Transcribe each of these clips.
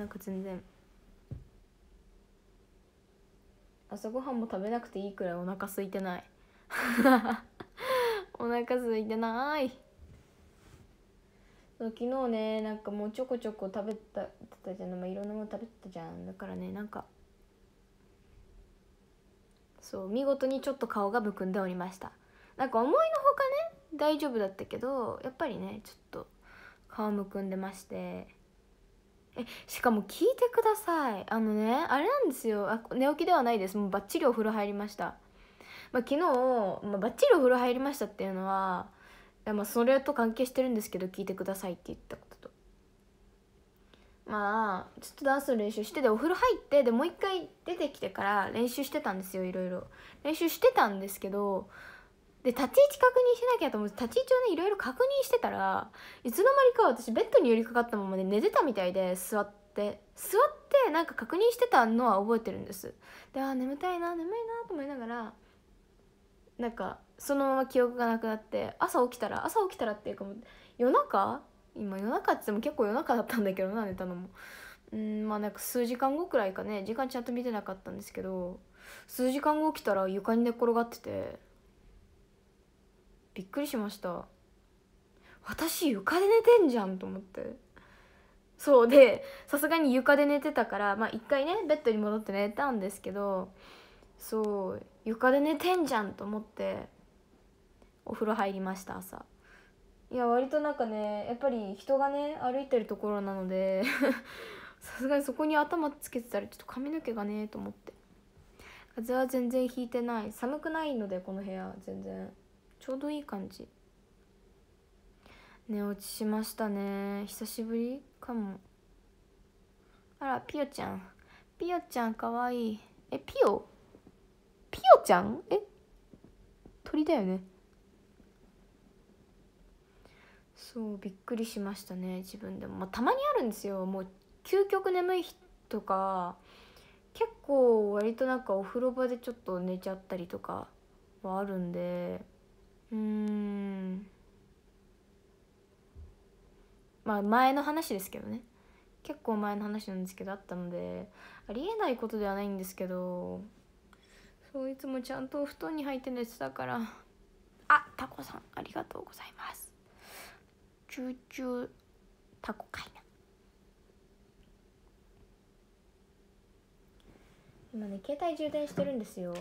なんか全然朝ごはんも食べなくていいくらいお腹空いてない お腹空いてない昨日ねなんかもうちょこちょこ食べたたじゃん、まあ、いろんなもの食べてたじゃんだからねなんかそう見事にちょっと顔がむくんでおりましたなんか思いのほかね大丈夫だったけどやっぱりねちょっと顔むくんでましてえしかも聞いてくださいあのねあれなんですよあ寝起きではないですもうバッチリお風呂入りました、まあ、昨日、まあ、バッチリお風呂入りましたっていうのは、まあ、それと関係してるんですけど聞いてくださいって言ったこととまあちょっとダンスの練習してでお風呂入ってでもう一回出てきてから練習してたんですよいろいろ練習してたんですけどで立ち位置確認しなきゃと思って立ち位置をねいろいろ確認してたらいつの間にか私ベッドに寄りかかったままで寝てたみたいで座って座ってなんか確認してたのは覚えてるんですであ眠たいな眠いなと思いながらなんかそのまま記憶がなくなって朝起きたら朝起きたらっていうかもう夜中今夜中って言っても結構夜中だったんだけどな寝たのもうんまあなんか数時間後くらいかね時間ちゃんと見てなかったんですけど数時間後起きたら床に寝転がってて。びっくりしました私床で寝てんじゃんと思ってそうでさすがに床で寝てたからまあ一回ねベッドに戻って寝たんですけどそう床で寝てんじゃんと思ってお風呂入りました朝いや割となんかねやっぱり人がね歩いてるところなので さすがにそこに頭つけてたらちょっと髪の毛がねと思って風は全然引いてない寒くないのでこの部屋全然ちょうどいい感じ寝落ちしましたね久しぶりかもあらピヨちゃんピヨちゃんかわいいえピヨピヨちゃんえ鳥だよねそうびっくりしましたね自分でも、まあ、たまにあるんですよもう究極眠い日とか結構割となんかお風呂場でちょっと寝ちゃったりとかはあるんでうんまあ前の話ですけどね結構前の話なんですけどあったのでありえないことではないんですけどそういつもちゃんとお布団に入って寝てたからあタコさんありがとうございますチューチュータコかいな今ね携帯充電してるんですよ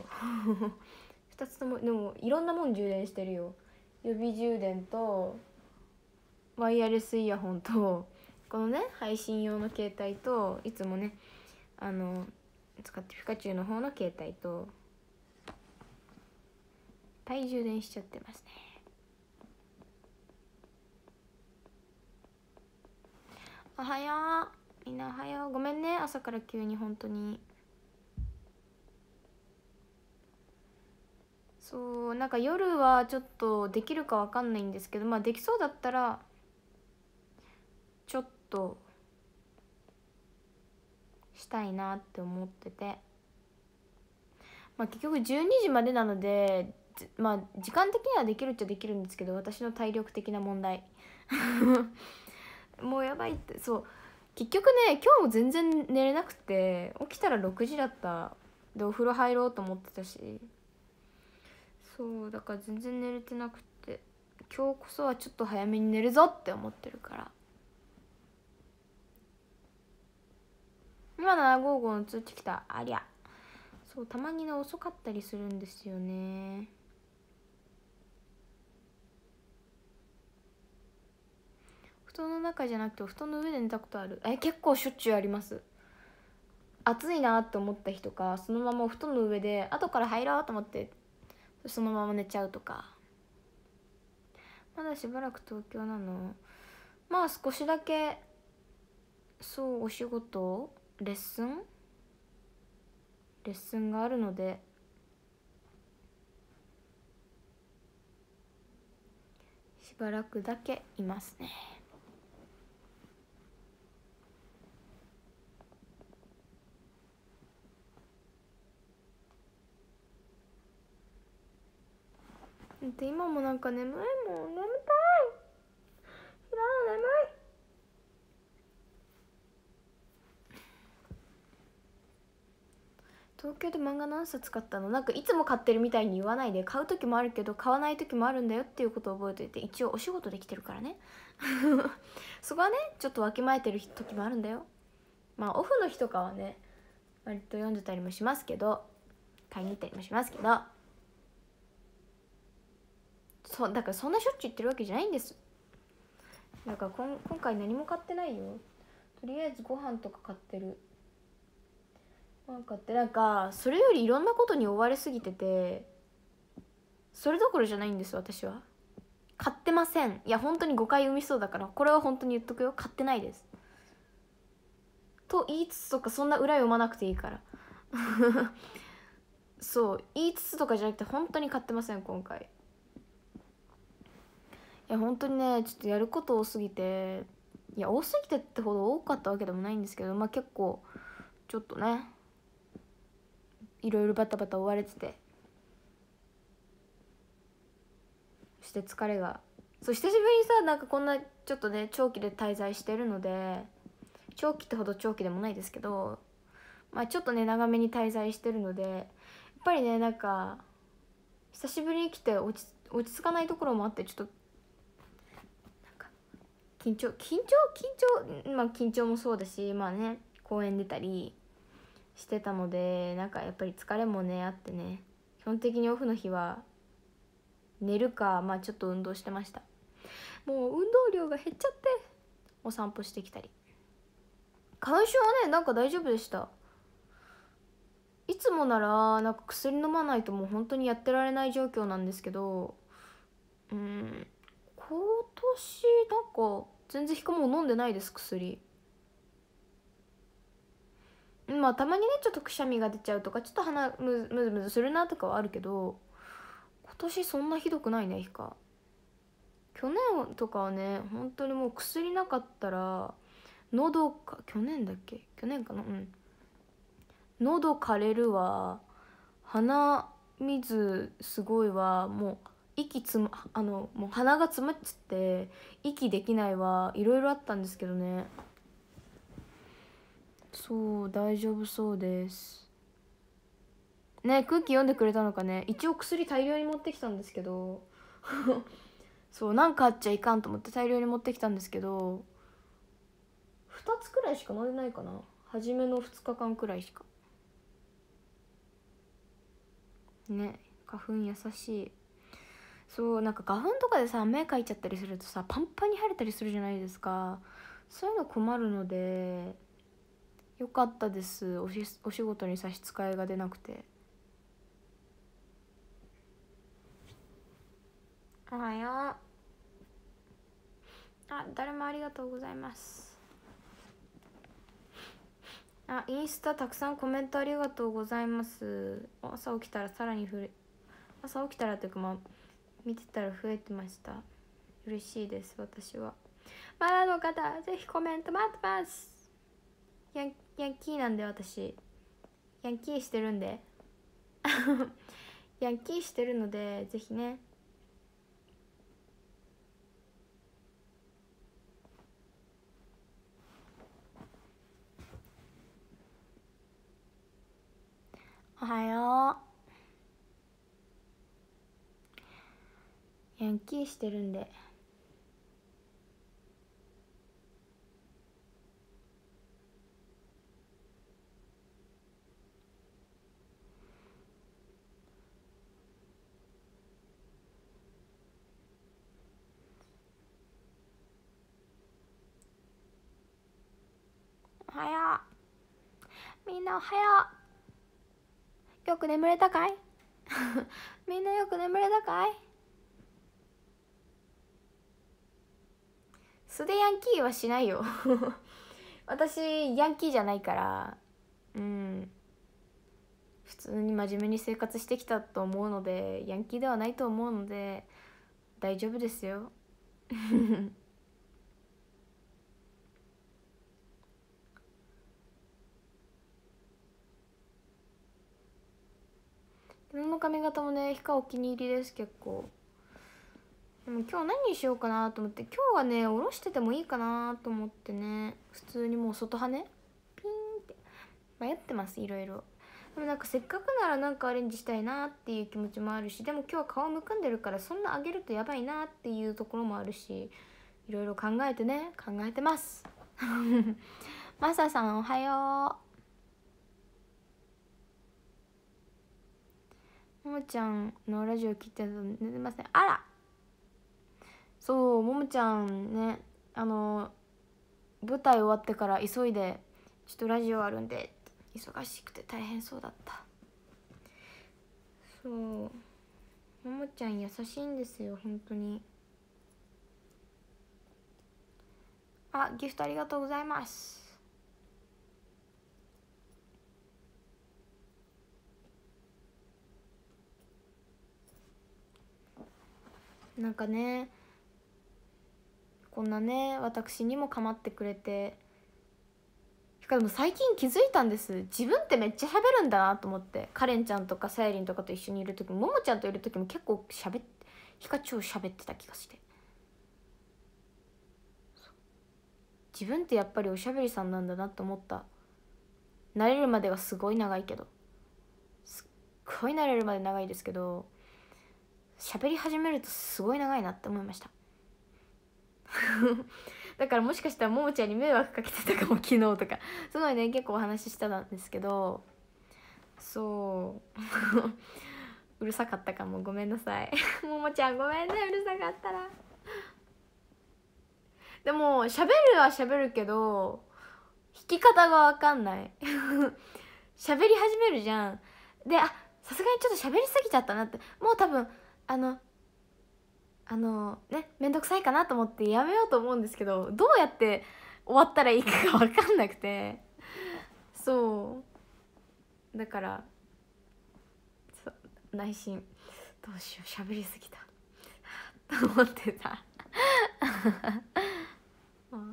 2つともでもいろんなもん充電してるよ予備充電とワイヤレスイヤホンとこのね配信用の携帯といつもねあの使ってピカチュウの方の携帯と体充電しちゃってますねおはようみんなおはようごめんね朝から急に本当にそうなんか夜はちょっとできるかわかんないんですけどまあできそうだったらちょっとしたいなって思っててまあ結局12時までなのでまあ時間的にはできるっちゃできるんですけど私の体力的な問題 もうやばいってそう結局ね今日も全然寝れなくて起きたら6時だったでお風呂入ろうと思ってたしそうだから全然寝れてなくて今日こそはちょっと早めに寝るぞって思ってるから今755の通知来たありゃそうたまにね遅かったりするんですよね布団の中じゃなくてお布団の上で寝たことあるえ結構しょっちゅうあります暑いなって思った日とかそのままお布団の上で後から入ろうと思ってそのまま寝ちゃうとかまだしばらく東京なのまあ少しだけそうお仕事レッスンレッスンがあるのでしばらくだけいますねで今もなんか眠いもん眠たいひらの眠い東京で漫画何冊買ったのなんかいつも買ってるみたいに言わないで買う時もあるけど買わない時もあるんだよっていうことを覚えていて一応お仕事できてるからねそこはねちょっとわきまえてる時もあるんだよまあオフの日とかはね割と読んでたりもしますけど買いに行ったりもしますけどそうだからそんなしょっちゅう言ってるわけじゃないんですだからこん今回何も買ってないよとりあえずご飯とか買ってるなんかってなんかそれよりいろんなことに追われすぎててそれどころじゃないんです私は買ってませんいや本当に誤解生みそうだからこれは本当に言っとくよ買ってないですと言いつつとかそんな裏読まなくていいから そう言いつつとかじゃなくて本当に買ってません今回いや本当にねちょっとやること多すぎていや多すぎてってほど多かったわけでもないんですけどまあ結構ちょっとねいろいろバタバタ追われててそして疲れがそう久しぶりにさなんかこんなちょっとね長期で滞在してるので長期ってほど長期でもないですけどまあちょっとね長めに滞在してるのでやっぱりねなんか久しぶりに来て落ち落ち着かないところもあってちょっと緊張緊張緊張まあ緊張もそうだしまあね公園出たりしてたのでなんかやっぱり疲れもねあってね基本的にオフの日は寝るかまあちょっと運動してましたもう運動量が減っちゃってお散歩してきたり感粉はねなんか大丈夫でしたいつもならなんか薬飲まないともう本当にやってられない状況なんですけどうん今年なんか全然ひかも飲んでないです薬まあたまにねちょっとくしゃみが出ちゃうとかちょっと鼻むむずむずするなとかはあるけど今年そんなひどくないねひか去年とかはね本当にもう薬なかったら喉か去年だっけ去年かなうん喉枯れるわ鼻水すごいわもう息つむあのもう鼻が詰まっちゃって息できないはいろいろあったんですけどねそう大丈夫そうですね空気読んでくれたのかね一応薬大量に持ってきたんですけど そうなんかあっちゃいかんと思って大量に持ってきたんですけど2つくらいしか飲んでないかな初めの2日間くらいしかね花粉優しいそうなんか花粉とかでさ目かいちゃったりするとさパンパンに腫れたりするじゃないですかそういうの困るのでよかったですおしお仕事に差し支えが出なくておはようあ誰もありがとうございますあインスタたくさんコメントありがとうございます朝起きたらさらに降れ朝起きたらというかまあ見てたら増えてました嬉しいです私はまだの方ぜひコメント待ってますヤンヤンキーなんで私ヤンキーしてるんで ヤンキーしてるのでぜひねおはよう。ヤンキーしてるんで。はよみんなおはようよく眠れたかい みんなよく眠れたかい素でヤンキーはしないよ 私ヤンキーじゃないからうん普通に真面目に生活してきたと思うのでヤンキーではないと思うので大丈夫ですよ自分 の髪型もねヒカお気に入りです結構でも今日何にしようかなと思って今日はねおろしててもいいかなと思ってね普通にもう外羽ねピンって迷ってますいろいろでもなんかせっかくならなんかアレンジしたいなっていう気持ちもあるしでも今日は顔むくんでるからそんなあげるとやばいなっていうところもあるしいろいろ考えてね考えてます マサさんおはようももちゃんのラジオ聞いてたの寝てませんあらちゃんねあの舞台終わってから急いで「ちょっとラジオあるんで」忙しくて大変そうだったそうももちゃん優しいんですよ本当にあギフトありがとうございますなんかねこんなね私にも構ってくれてかでも最近気づいたんです自分ってめっちゃ喋るんだなと思ってカレンちゃんとかさやりんとかと一緒にいる時もももちゃんといる時も結構しゃべってひかちょう喋ってた気がして自分ってやっぱりおしゃべりさんなんだなと思った慣れるまではすごい長いけどすっごい慣れるまで長いですけど喋り始めるとすごい長いなって思いました だからもしかしたらももちゃんに迷惑かけてたかも昨日とかすごいね結構お話ししたんですけどそう うるさかったかもごめんなさいもも ちゃんごめんねうるさかったらでも喋るは喋るけど弾き方が分かんない喋り始めるじゃんであさすがにちょっと喋りすぎちゃったなってもう多分あのあのね面倒くさいかなと思ってやめようと思うんですけどどうやって終わったらいいかが分かんなくてそうだから内心どうしよう喋りすぎたと思ってた ちょっ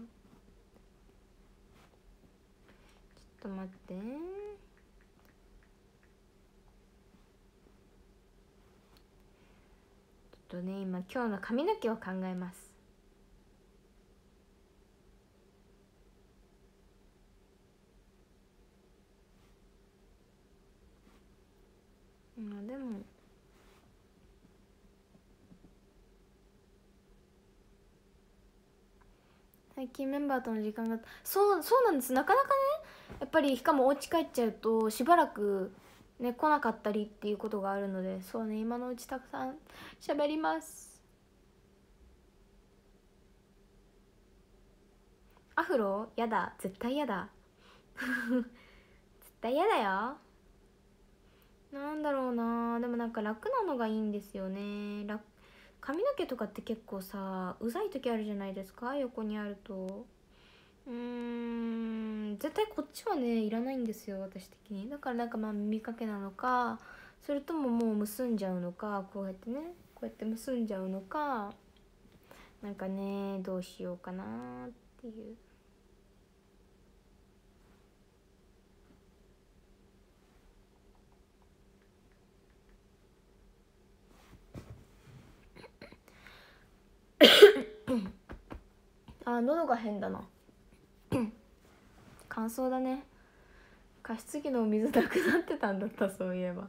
と待って。とね今今日の髪の毛を考えますまあでも最近メンバーとの時間がそうそうなんですなかなかねやっぱりしかもお家帰っちゃうとしばらくね、来なかったりっていうことがあるのでそうね今のうちたくさん喋りますアフロやだ絶対やだ 絶対やだよなんだろうなでもなんか楽なのがいいんですよね楽髪の毛とかって結構さうざい時あるじゃないですか横にあるとうん絶対こっちはねいらないんですよ私的にだからなんかまあ耳かけなのかそれとももう結んじゃうのかこうやってねこうやって結んじゃうのかなんかねどうしようかなっていう。あ喉が変だな乾燥だね加湿器のお水なくなってたんだったそういえば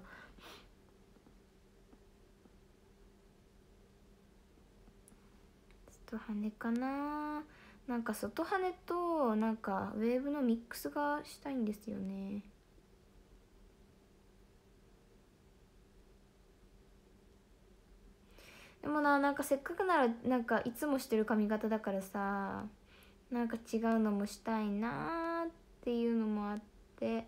外羽かななんか外羽となんかウェーブのミックスがしたいんですよねでもななんかせっかくならなんかいつもしてる髪型だからさなんか違うのもしたいなっていうのもあって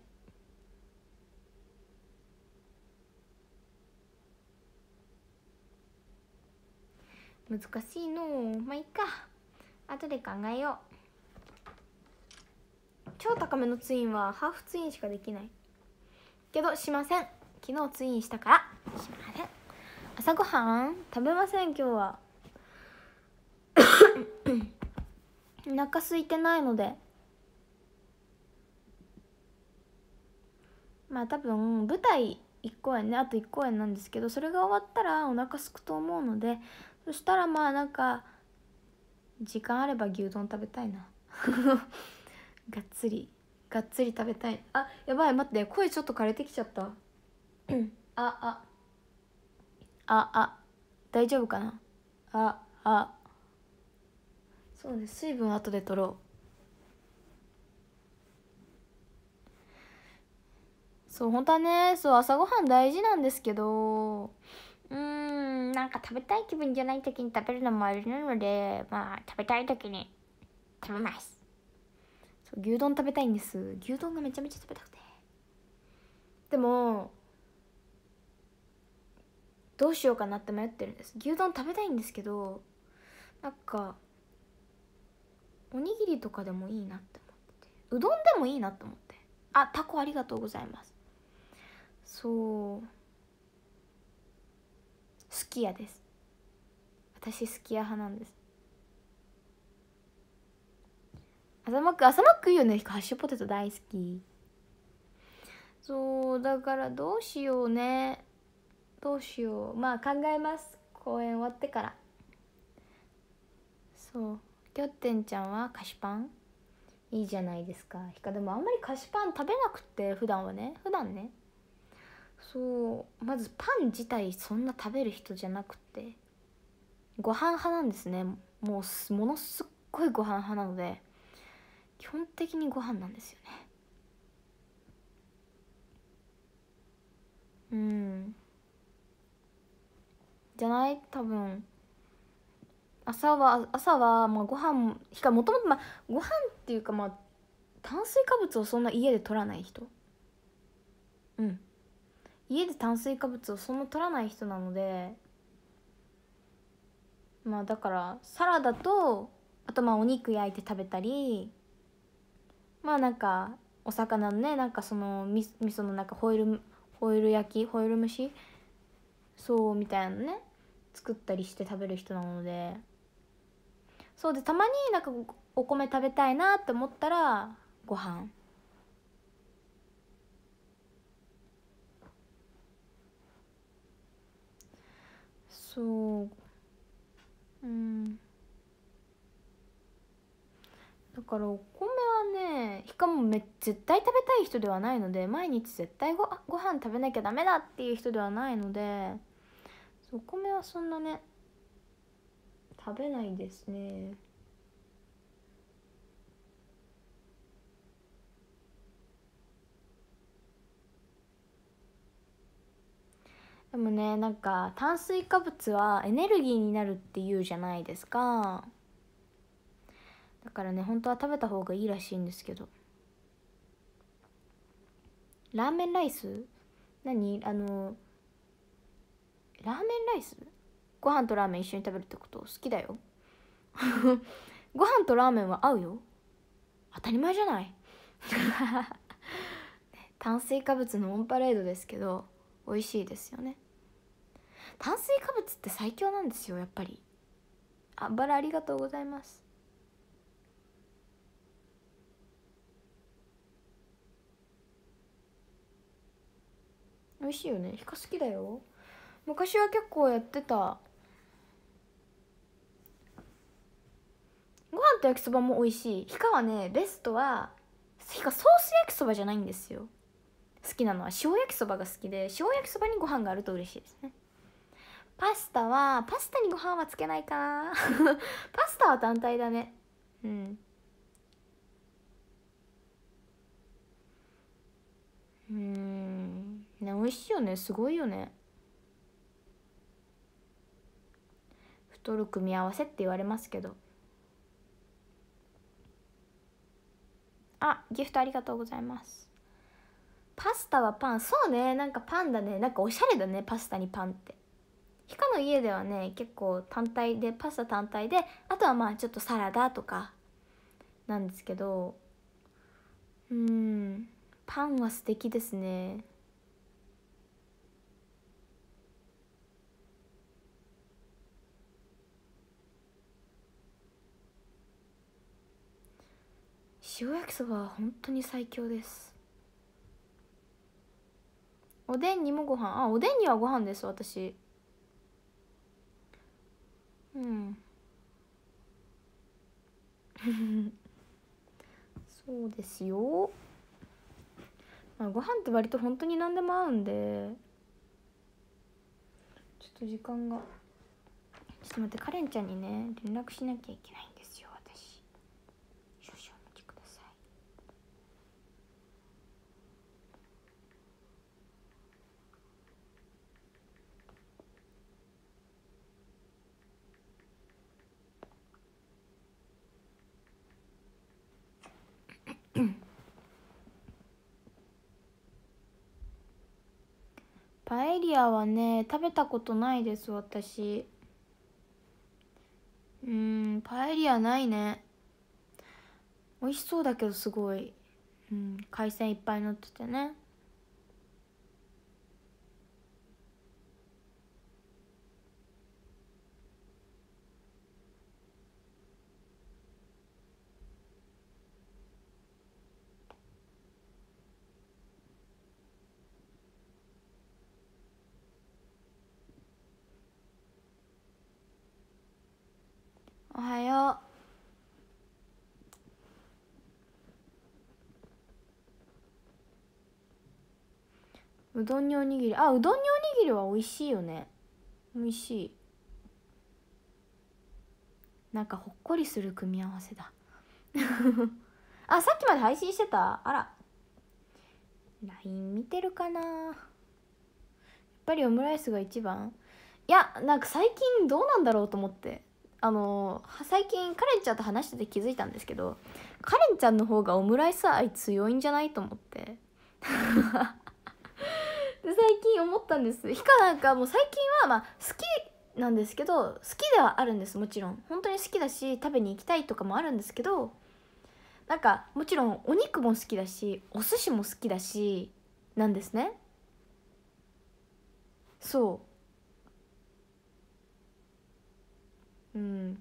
難しいのまあいいか後で考えよう超高めのツインはハーフツインしかできないけどしません昨日ツインしたからしません朝ごはん食べません今日は お腹空いてないのでまあ多分舞台1公演ねあと1公演なんですけどそれが終わったらお腹すくと思うのでそしたらまあなんか時間あれば牛丼食べたいな がっつりがっつり食べたいあやばい待って声ちょっと枯れてきちゃったああああ大丈夫かなああそうね水分後で取ろうそう本当はねそう朝ごはん大事なんですけどうーんなんか食べたい気分じゃない時に食べるのもあれなのでまあ食べたい時に食べますそう牛丼食べたいんです牛丼がめちゃめちゃ食べたくてでもどうしようかなって迷ってるんです牛丼食べたいんですけどなんかおにぎりとかでもいいなって思っててうどんでもいいなって思ってあタコありがとうございますそうすき家です私すき家派なんです朝マック朝マックいいよねハッシュポテト大好きそうだからどうしようねどうしようまあ考えます公演終わってからそうきょっテンちゃんは菓子パンいいじゃないですかでもあんまり菓子パン食べなくて普段はね普段ねそうまずパン自体そんな食べる人じゃなくてご飯派なんですねもうものすっごいご飯派なので基本的にご飯なんですよねうんじゃない多分朝は朝はまあご飯しかもともとまあご飯っていうかまあ炭水化物をそんな家で取らない人うん家で炭水化物をそんな取らない人なのでまあだからサラダとあとまあお肉焼いて食べたりまあなんかお魚のねなんかそのみ味噌のなんかホイルホイル焼きホイル蒸しそうみたいなのね作ったりして食べる人なのでそうでたまになんかお米食べたいなって思ったらご飯そううんだからお米はねしかもめ絶対食べたい人ではないので毎日絶対ごご飯食べなきゃダメだっていう人ではないのでお米はそんなね食べないですねでもねなんか炭水化物はエネルギーになるっていうじゃないですかだからね本当は食べた方がいいらしいんですけどラーメンライス何あのラーメンライスご飯とラーメン一緒に食べるってこと好きだよ ご飯とラーメンは合うよ当たり前じゃない 炭水化物のオンパレードですけど美味しいですよね炭水化物って最強なんですよやっぱりあバラありがとうございます美味しいよねヒカ好きだよ昔は結構やってたご飯と焼きそばも美味しいヒカはねベストはヒカソース焼きそばじゃないんですよ好きなのは塩焼きそばが好きで塩焼きそばにご飯があると嬉しいですねパスタはパスタにご飯はつけないかな パスタは単体だねうんうんね美味しいよねすごいよね太る組み合わせって言われますけどあギフトありがとうございますパスタはパンそうねなんかパンだねなんかおしゃれだねパスタにパンってヒカの家ではね結構単体でパスタ単体であとはまあちょっとサラダとかなんですけどうんパンは素敵ですね塩焼きそばは本当に最強ですおでんにもご飯あおでんにはご飯です私うんそうですよ、まあ、ご飯って割と本当に何でも合うんでちょっと時間がちょっと待ってカレンちゃんにね連絡しなきゃいけないパエリアはね食べたことないです私うんパエリアないね美味しそうだけどすごい、うん、海鮮いっぱい乗っててねうどんにおにぎりあうどんにおにぎりは美味しいよね美味しいなんかほっこりする組み合わせだ あさっきまで配信してたあら LINE 見てるかなやっぱりオムライスが一番いやなんか最近どうなんだろうと思ってあの最近カレンちゃんと話してて気づいたんですけどカレンちゃんの方がオムライス愛強いんじゃないと思ってで最近思ったんですひかなんかもう最近はまあ好きなんですけど好きではあるんですもちろん本当に好きだし食べに行きたいとかもあるんですけどなんかもちろんお肉も好きだしお寿司も好きだしなんですねそううん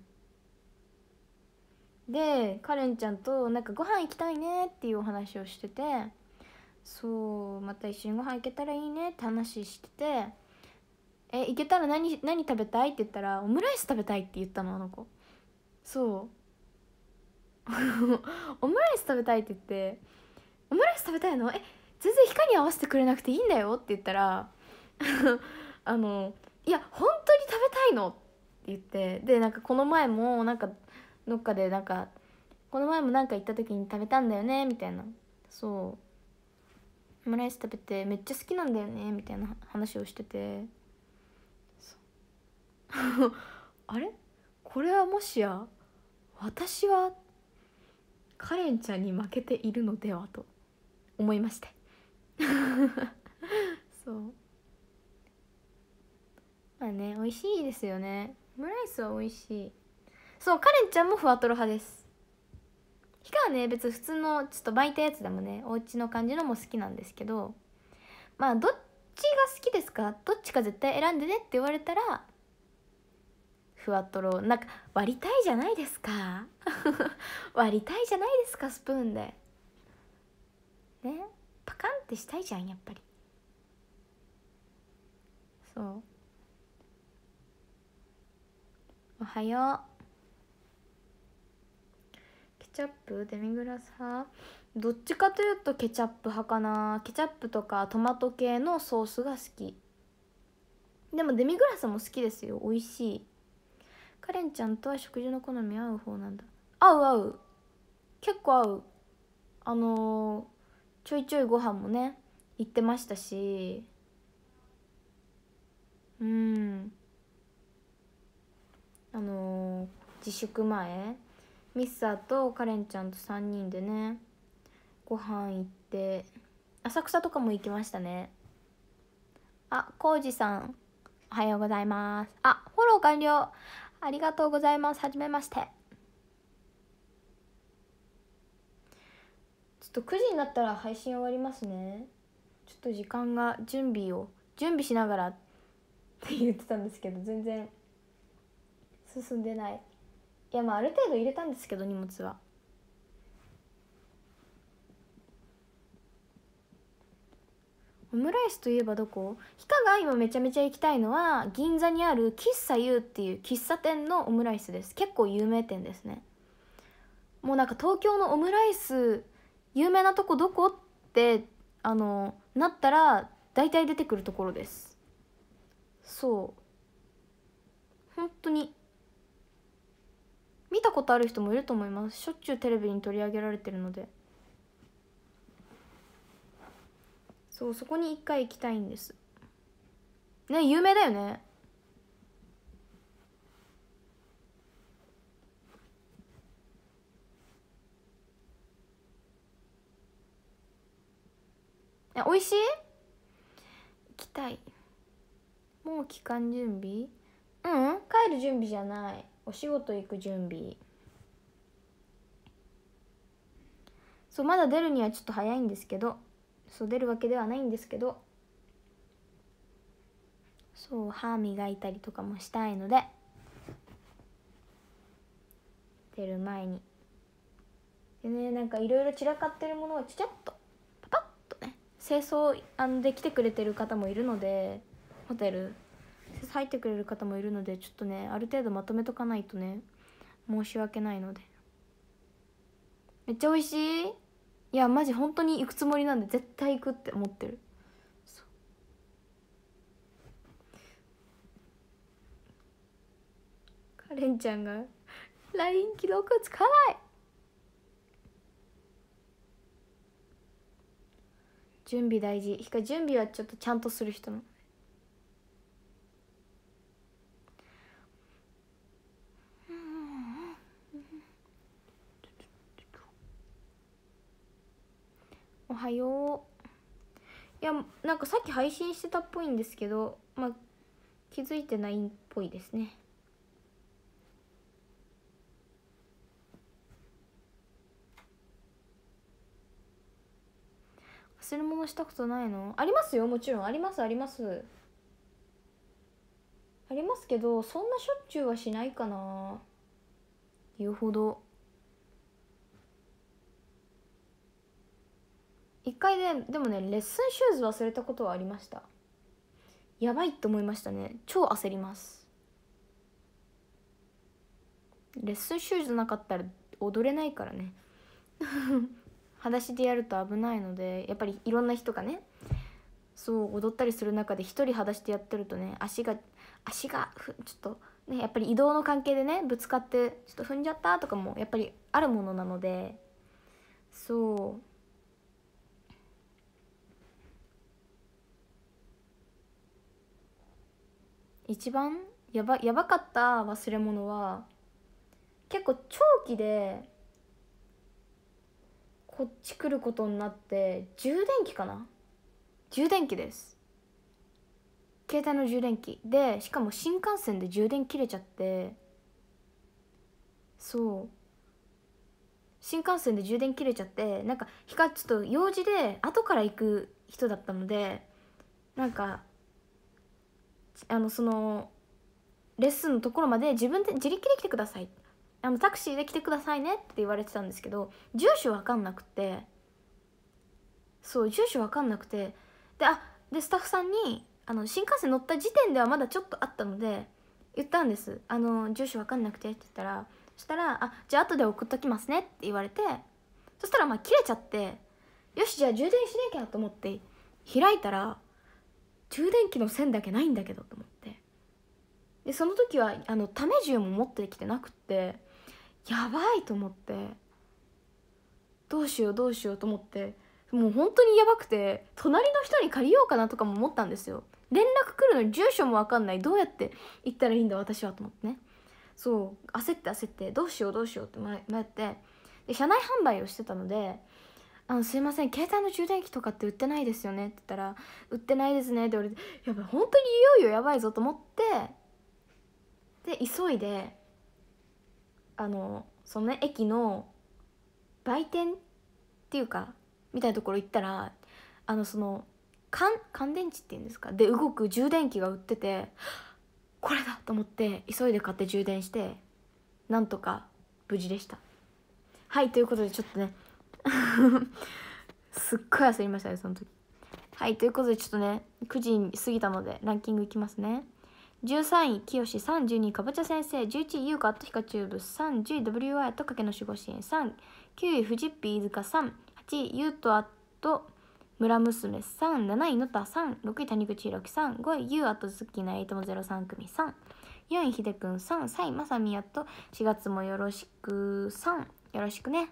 でカレンちゃんとなんかご飯行きたいねっていうお話をしててそうまた一緒にご飯行けたらいいねって話してて「え行けたら何何食べたい?」って言ったら「オムライス食べたい」って言ったのあの子そう オムライス食べたいって言って「オムライス食べたいのえ全然光に合わせてくれなくていいんだよ」って言ったら あの「いや本当に食べたいの」って言ってでなんかこの前もなんかどっかでなんかこの前もなんか行った時に食べたんだよねみたいなそうムライス食べてめっちゃ好きなんだよねみたいな話をしてて あれこれはもしや私はカレンちゃんに負けているのではと思いまして そうまあね美味しいですよねオムライスは美味しいそうカレンちゃんもふわとろ派です期間はね別普通のちょっと巻いたやつでもねお家の感じのも好きなんですけどまあどっちが好きですかどっちか絶対選んでねって言われたらふわとろなんか割りたいじゃないですか 割りたいじゃないですかスプーンでねパカンってしたいじゃんやっぱりそうおはようチャップデミグラス派どっちかというとケチャップ派かなケチャップとかトマト系のソースが好きでもデミグラスも好きですよ美味しいカレンちゃんとは食事の好み合う方なんだ合う合う結構合うあのー、ちょいちょいご飯もね行ってましたしうんあのー、自粛前ミッサーとカレンちゃんと3人でねご飯行って浅草とかも行きましたねあコウジさんおはようございますあフォロー完了ありがとうございますはじめましてちょっと9時になったら配信終わりますねちょっと時間が準備を準備しながらって言ってたんですけど全然進んでないいやまあある程度入れたんですけど荷物は。オムライスといえばどこヒカが今めちゃめちゃ行きたいのは銀座にある喫茶 U っていう喫茶店のオムライスです結構有名店ですねもうなんか東京のオムライス有名なとこどこってあのなったら大体出てくるところですそう本当に見たことある人もいると思いますしょっちゅうテレビに取り上げられてるのでそうそこに一回行きたいんですね有名だよねえ美味しい行きたいもう期間準備うん帰る準備じゃないお仕事行く準備そうまだ出るにはちょっと早いんですけどそう出るわけではないんですけどそう歯磨いたりとかもしたいので出る前にでねなんかいろいろ散らかってるものをちちゃっとパパッとね清掃で来てくれてる方もいるのでホテル接入ってくれる方もいるのでちょっとねある程度まとめとかないとね申し訳ないのでめっちゃ美味しいいやマジ本当に行くつもりなんで絶対行くって思ってるカレンちゃんが LINE 既読つかない準備大事ひか準備はちょっとちゃんとする人のおはよういやなんかさっき配信してたっぽいんですけどまあ気づいてないっぽいですね忘れ物したことないのありますよもちろんありますありますありますけどそんなしょっちゅうはしないかな言うほど1回ねでもねレッスンシューズ忘れたことはありましたやばいって思いましたね超焦りますレッスンシューズなかったら踊れないからね 裸足でやると危ないのでやっぱりいろんな人がねそう踊ったりする中で一人裸足でやってるとね足が足がちょっとねやっぱり移動の関係でねぶつかってちょっと踏んじゃったとかもやっぱりあるものなのでそう一番やばやばかった忘れ物は結構長期でこっち来ることになって充電器かな充電器です携帯の充電器でしかも新幹線で充電切れちゃってそう新幹線で充電切れちゃってなんかひかちょっと用事で後から行く人だったのでなんかあのそのレッスンのところまで自分で自力で来てくださいあのタクシーで来てくださいねって言われてたんですけど住所分かんなくてそう住所分かんなくてであでスタッフさんにあの新幹線乗った時点ではまだちょっとあったので言ったんです「あの住所分かんなくて」って言ったらそしたら「あじゃあ後で送っときますね」って言われてそしたらまあ切れちゃってよしじゃあ充電しなきゃと思って開いたら充電器の線だけないんだけどと思ってでその時はあの試銃も持ってきてなくってやばいと思ってどうしようどうしようと思ってもう本当にやばくて隣の人に借りようかなとかも思ったんですよ連絡来るのに住所も分かんないどうやって行ったらいいんだ私はと思ってねそう焦って焦ってどうしようどうしようって迷ってで車内販売をしてたのであのすいません携帯の充電器とかって売ってないですよね」って言ったら「売ってないですね」って言われてやばい本当にいよいよやばいぞと思ってで急いであのそのね駅の売店っていうかみたいなところ行ったらあのその乾乾電池っていうんですかで動く充電器が売っててこれだと思って急いで買って充電してなんとか無事でした。はいということでちょっとねすっごい焦りましたねその時はいということでちょっとね9時過ぎたのでランキングいきますね13位きよし32位かぼちゃ先生11位ゆ優香とひかチューブ30位 WI とかけの守護神3 9位フジッピー飯さん8位ゆうとあと村娘37位のた36位谷口ひろきさん5位ゆうあとズッキーなエイトも03組34位ひでくん33位まさみやと4月もよろしく3よろしくね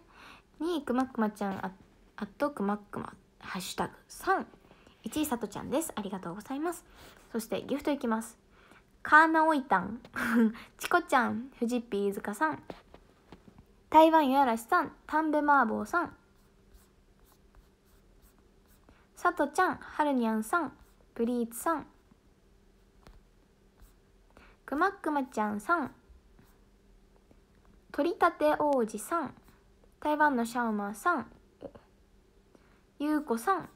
2位くまくまちゃんああとくまくまハッシュタグ31位さとちゃんですありがとうございますそしてギフトいきますカーナオイタンチコちゃんフジピー塚さん台湾あらしさんタンベマーボーさんさとちゃんはるにゃんさんブリーツさんくまくまちゃんさんとりたて王子さん台湾のシャオマさん、ゆうこさん、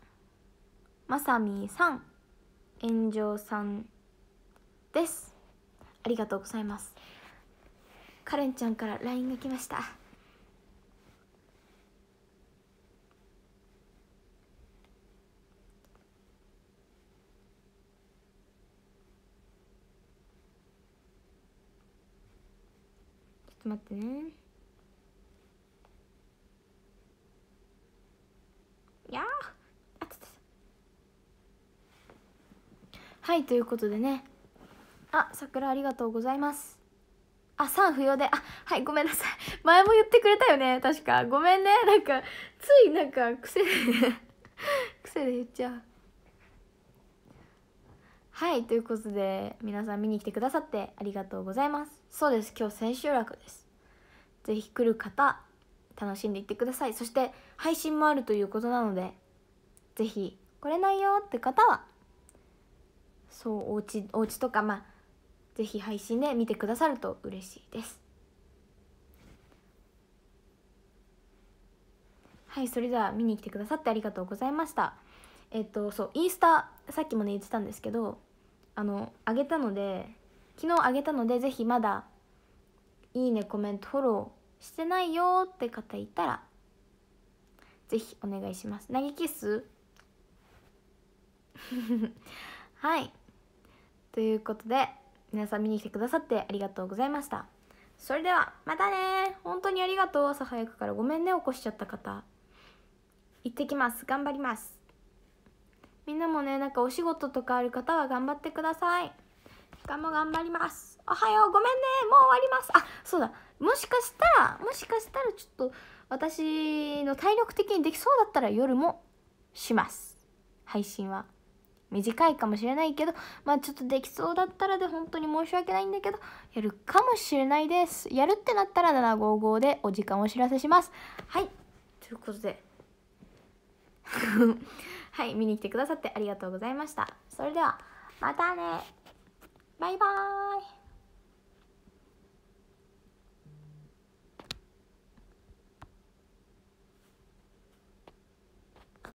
まさみさん、炎上さんです。ありがとうございます。カレンちゃんから LINE が来ました。ちょっと待ってね。はいということでねあ桜ありがとうございますあ3不要であはいごめんなさい前も言ってくれたよね確かごめんねなんかついなんか癖で 癖で言っちゃうはいということで皆さん見に来てくださってありがとうございますそうです今日千秋楽です是非来る方楽しんでいってくださいそして配信もあるということなので是非来れないよって方はそうおうちおうちとかまあ是非配信で見てくださると嬉しいですはいそれでは見に来てくださってありがとうございましたえっとそうインスタさっきもね言ってたんですけどあのあげたので昨日あげたので是非まだいいねコメントフォローしてないよって方いたらぜひお願いします投げキッス はいということで皆さん見に来てくださってありがとうございましたそれではまたね本当にありがとう朝早くからごめんね起こしちゃった方行ってきます頑張りますみんなもねなんかお仕事とかある方は頑張ってください時間も頑張りますおはようごめんねもう終わりますあそうだもしかしたらもしかしたらちょっと私の体力的にできそうだったら夜もします配信は。短いかもしれないけどまあちょっとできそうだったらで本当に申し訳ないんだけどやるかもしれないですやるってなったら755でお時間をお知らせしますはいということで はい見に来てくださってありがとうございましたそれではまたねバイバーイ